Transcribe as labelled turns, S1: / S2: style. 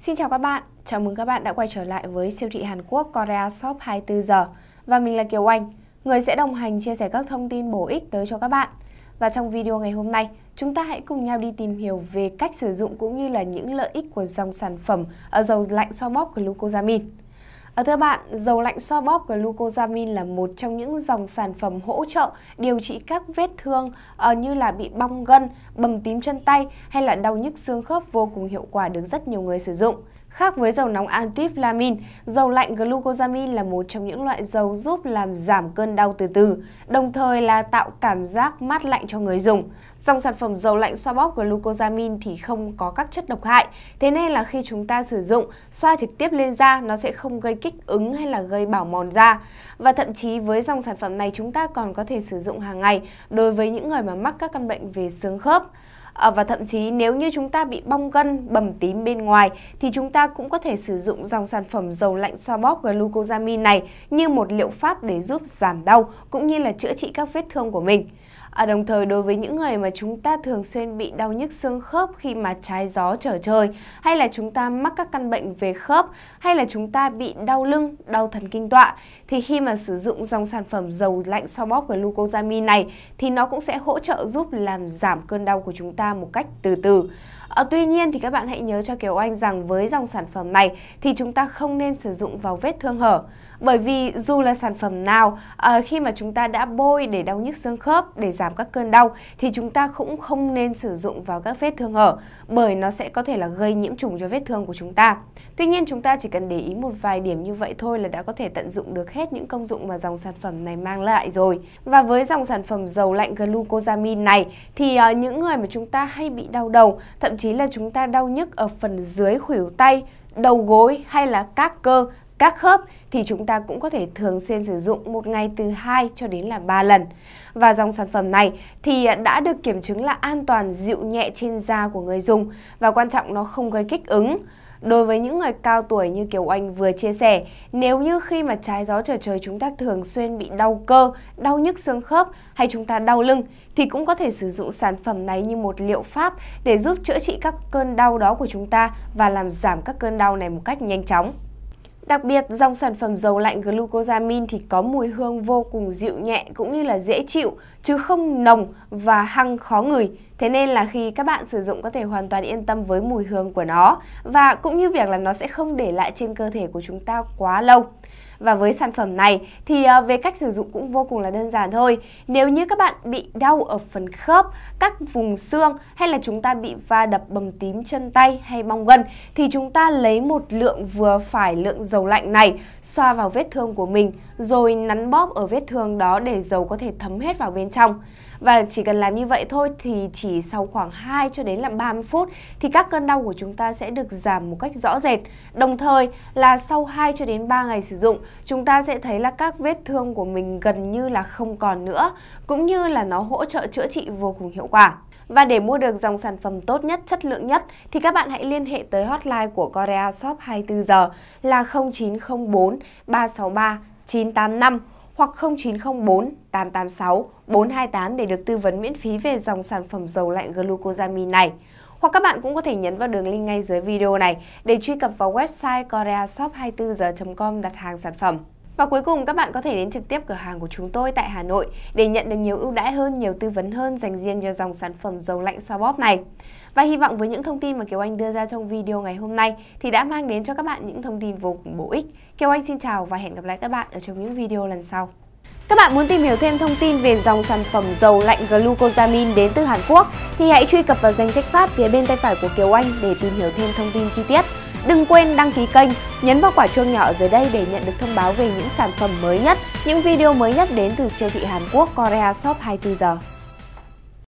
S1: Xin chào các bạn, chào mừng các bạn đã quay trở lại với siêu thị Hàn Quốc Korea Shop 24 giờ và mình là Kiều Anh, người sẽ đồng hành chia sẻ các thông tin bổ ích tới cho các bạn. Và trong video ngày hôm nay, chúng ta hãy cùng nhau đi tìm hiểu về cách sử dụng cũng như là những lợi ích của dòng sản phẩm ở ờ, dầu lạnh xoa bóp glucosamine. À, thưa bạn, dầu lạnh xoa bóp của glucosamine là một trong những dòng sản phẩm hỗ trợ điều trị các vết thương uh, như là bị bong gân, bầm tím chân tay hay là đau nhức xương khớp vô cùng hiệu quả được rất nhiều người sử dụng. Khác với dầu nóng antihlamin, dầu lạnh glucosamine là một trong những loại dầu giúp làm giảm cơn đau từ từ, đồng thời là tạo cảm giác mát lạnh cho người dùng. Dòng sản phẩm dầu lạnh xoa bóp glucosamine thì không có các chất độc hại, thế nên là khi chúng ta sử dụng, xoa trực tiếp lên da nó sẽ không gây kích ứng hay là gây bảo mòn da. Và thậm chí với dòng sản phẩm này chúng ta còn có thể sử dụng hàng ngày đối với những người mà mắc các căn bệnh về xương khớp. Ờ, và thậm chí nếu như chúng ta bị bong gân, bầm tím bên ngoài thì chúng ta cũng có thể sử dụng dòng sản phẩm dầu lạnh xoa bóp glucosamine này như một liệu pháp để giúp giảm đau cũng như là chữa trị các vết thương của mình. À, đồng thời đối với những người mà chúng ta thường xuyên bị đau nhức xương khớp khi mà trái gió trở trời hay là chúng ta mắc các căn bệnh về khớp hay là chúng ta bị đau lưng, đau thần kinh tọa thì khi mà sử dụng dòng sản phẩm dầu lạnh xoa bóp glucosamine này thì nó cũng sẽ hỗ trợ giúp làm giảm cơn đau của chúng ta một cách từ từ. À, tuy nhiên thì các bạn hãy nhớ cho Kiều Anh rằng với dòng sản phẩm này thì chúng ta không nên sử dụng vào vết thương hở bởi vì dù là sản phẩm nào à, khi mà chúng ta đã bôi để đau nhức xương khớp để giảm các cơn đau thì chúng ta cũng không nên sử dụng vào các vết thương hở bởi nó sẽ có thể là gây nhiễm trùng cho vết thương của chúng ta. Tuy nhiên chúng ta chỉ cần để ý một vài điểm như vậy thôi là đã có thể tận dụng được hết những công dụng mà dòng sản phẩm này mang lại rồi. Và với dòng sản phẩm dầu lạnh glucosamine này thì à, những người mà chúng ta hay bị đau đầu, thậm chí là chúng ta đau nhức ở phần dưới khuỷu tay, đầu gối hay là các cơ các khớp thì chúng ta cũng có thể thường xuyên sử dụng một ngày từ 2 cho đến là 3 lần. Và dòng sản phẩm này thì đã được kiểm chứng là an toàn dịu nhẹ trên da của người dùng và quan trọng nó không gây kích ứng. Đối với những người cao tuổi như Kiều Anh vừa chia sẻ, nếu như khi mà trái gió trở trời chúng ta thường xuyên bị đau cơ, đau nhức xương khớp hay chúng ta đau lưng thì cũng có thể sử dụng sản phẩm này như một liệu pháp để giúp chữa trị các cơn đau đó của chúng ta và làm giảm các cơn đau này một cách nhanh chóng. Đặc biệt, dòng sản phẩm dầu lạnh glucosamine thì có mùi hương vô cùng dịu nhẹ cũng như là dễ chịu, chứ không nồng và hăng khó ngửi. Thế nên là khi các bạn sử dụng có thể hoàn toàn yên tâm với mùi hương của nó và cũng như việc là nó sẽ không để lại trên cơ thể của chúng ta quá lâu. Và với sản phẩm này thì ờ, về cách sử dụng cũng vô cùng là đơn giản thôi. Nếu như các bạn bị đau ở phần khớp, các vùng xương hay là chúng ta bị va đập bầm tím chân tay hay bong gân thì chúng ta lấy một lượng vừa phải lượng dầu lạnh này xoa vào vết thương của mình rồi nắn bóp ở vết thương đó để dầu có thể thấm hết vào bên trong. Và chỉ cần làm như vậy thôi thì chỉ sau khoảng 2 cho đến là 30 phút thì các cơn đau của chúng ta sẽ được giảm một cách rõ rệt. Đồng thời là sau 2 cho đến 3 ngày sử dụng, chúng ta sẽ thấy là các vết thương của mình gần như là không còn nữa, cũng như là nó hỗ trợ chữa trị vô cùng hiệu quả. Và để mua được dòng sản phẩm tốt nhất, chất lượng nhất thì các bạn hãy liên hệ tới hotline của Korea Shop 24 giờ là 0904 363 985 hoặc 0904 886 428 để được tư vấn miễn phí về dòng sản phẩm dầu lạnh glucosamine này. Hoặc các bạn cũng có thể nhấn vào đường link ngay dưới video này để truy cập vào website koreashop 24 h com đặt hàng sản phẩm. Và cuối cùng các bạn có thể đến trực tiếp cửa hàng của chúng tôi tại Hà Nội để nhận được nhiều ưu đãi hơn, nhiều tư vấn hơn dành riêng cho dòng sản phẩm dầu lạnh xoa bóp này. Và hy vọng với những thông tin mà Kiều Anh đưa ra trong video ngày hôm nay thì đã mang đến cho các bạn những thông tin vô cùng bổ ích. Kiều Anh xin chào và hẹn gặp lại các bạn ở trong những video lần sau. Các bạn muốn tìm hiểu thêm thông tin về dòng sản phẩm dầu lạnh glucosamine đến từ Hàn Quốc thì hãy truy cập vào danh sách phát phía bên tay phải của Kiều Anh để tìm hiểu thêm thông tin chi tiết. Đừng quên đăng ký kênh, nhấn vào quả chuông nhỏ dưới đây để nhận được thông báo về những sản phẩm mới nhất, những video mới nhất đến từ siêu thị Hàn Quốc Korea Shop 24 giờ.